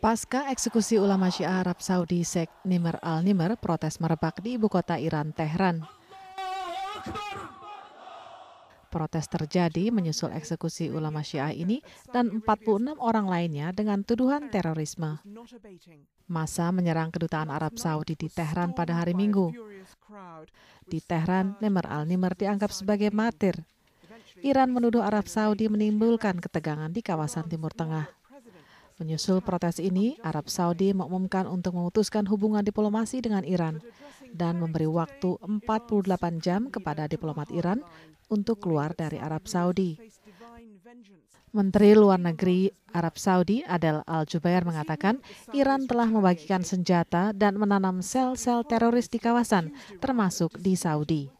Pasca eksekusi ulama Syiah Arab Saudi Sheikh Nimr al-Nimr protes merebak di ibu kota Iran, Tehran. Protes terjadi menyusul eksekusi ulama Syiah ini dan 46 orang lainnya dengan tuduhan terorisme. Masa menyerang kedutaan Arab Saudi di Tehran pada hari Minggu. Di Tehran, Nimr al-Nimr dianggap sebagai matir. Iran menuduh Arab Saudi menimbulkan ketegangan di kawasan Timur Tengah. Menyusul protes ini, Arab Saudi mengumumkan untuk memutuskan hubungan diplomasi dengan Iran dan memberi waktu 48 jam kepada diplomat Iran untuk keluar dari Arab Saudi. Menteri Luar Negeri Arab Saudi Adel Al-Jubair mengatakan Iran telah membagikan senjata dan menanam sel-sel teroris di kawasan, termasuk di Saudi.